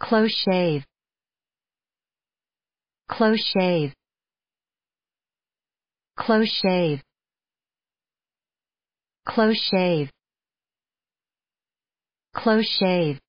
close shave close shave close shave close shave close shave